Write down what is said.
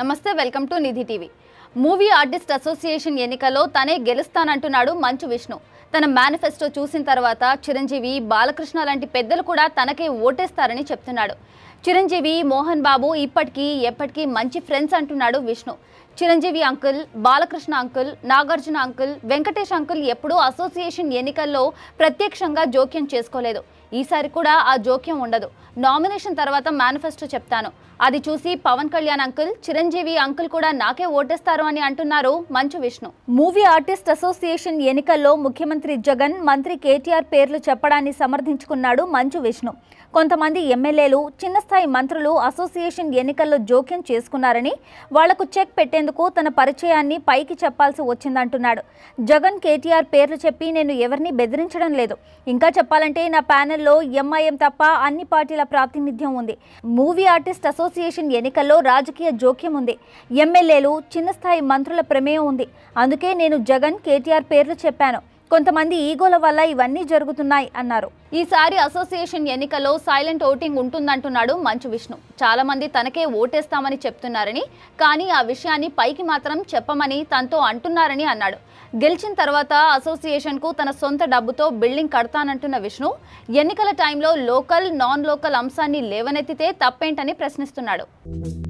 నమస్తే welcome to Nidhi TV movie artist association ఎన్నికలో తనే గెలుస్తానంటున్నాడు మంచు విష్ణు తన మేనిఫెస్టో చూసిన తర్వాత చిరంజీవి బాలకృష్ణ లాంటి పెద్దలు కూడా తనకే ఓటేస్తారని చెప్తున్నాడు చిరంజీవి మోహన్ బాబు ఇప్పటికీ ఎప్పటికీ మంచి ఫ్రెండ్స్ అంటున్నాడు Vishnu Chiranjeevi uncle Balakrishna uncle Nagarjuna uncle Venkatesh uncle ఎప్పుడూ అసోసియేషన్ ఎన్నికల్లో ప్రత్యక్షంగా జోక్యం చేసుకోలేదు ఈసారి కూడా ఆ జోక్యం ఉండదు నామినేషన్ తర్వాత మేనిఫెస్టో చెప్తాను అది చూసి పవన్ కళ్యాణ్ అంకుల్ చిరంజీవి అంకుల్ కూడా నాకే ఓటేస్తారు అని అంటున్నారు మంచు విష్ణు మూవీ ఆర్టిస్ట్ అసోసియేషన్ ఎన్నికల్లో ముఖ్యమంత్రి జగన్ మంత్రి కేటీఆర్ పేర్లు చెప్పడాన్ని సమర్థించుకున్నాడు మంచు విష్ణు కొంతమంది ఎమ్మెల్యేలు చిన్న స్థాయి మంత్రులు అసోసియేషన్ ఎన్నికల్లో జోక్యం చేసుకున్నారని వాళ్లకు చెక్ పెట్టేందుకు తన పరిచయాన్ని పైకి చెప్పాల్సి వచ్చిందంటున్నాడు జగన్ కేటీఆర్ పేర్లు చెప్పి నేను ఎవరిని బెదిరించడం లేదు ఇంకా చెప్పాలంటే నా ప్యానెల్లో ఎంఐఎం తప్ప అన్ని పార్టీల ప్రాతినిధ్యం ఉంది మూవీ ఆర్టిస్ట్ అసోసియేషన్ ఎన్నికల్లో రాజకీయ జోక్యం ఉంది ఎమ్మెల్యేలు చిన్న స్థాయి మంత్రుల ప్రమేయం ఉంది అందుకే నేను జగన్ కేటీఆర్ పేర్లు చెప్పాను కొంతమంది ఈగోల వల్ల ఇవన్నీ జరుగుతున్నాయి అన్నారు ఈసారి అసోసియేషన్ ఎన్నికలో సైలెంట్ ఓటింగ్ ఉంటుందంటున్నాడు మంచు విష్ణు చాలా మంది తనకే ఓటేస్తామని చెప్తున్నారని కానీ ఆ విషయాన్ని పైకి మాత్రం చెప్పమని తనతో అంటున్నారని అన్నాడు గెలిచిన తర్వాత అసోసియేషన్ కు తన సొంత డబ్బుతో బిల్డింగ్ కడతానంటున్న విష్ణు ఎన్నికల టైంలో లోకల్ నాన్ లోకల్ అంశాన్ని లేవనెత్తితే తప్పేంటని ప్రశ్నిస్తున్నాడు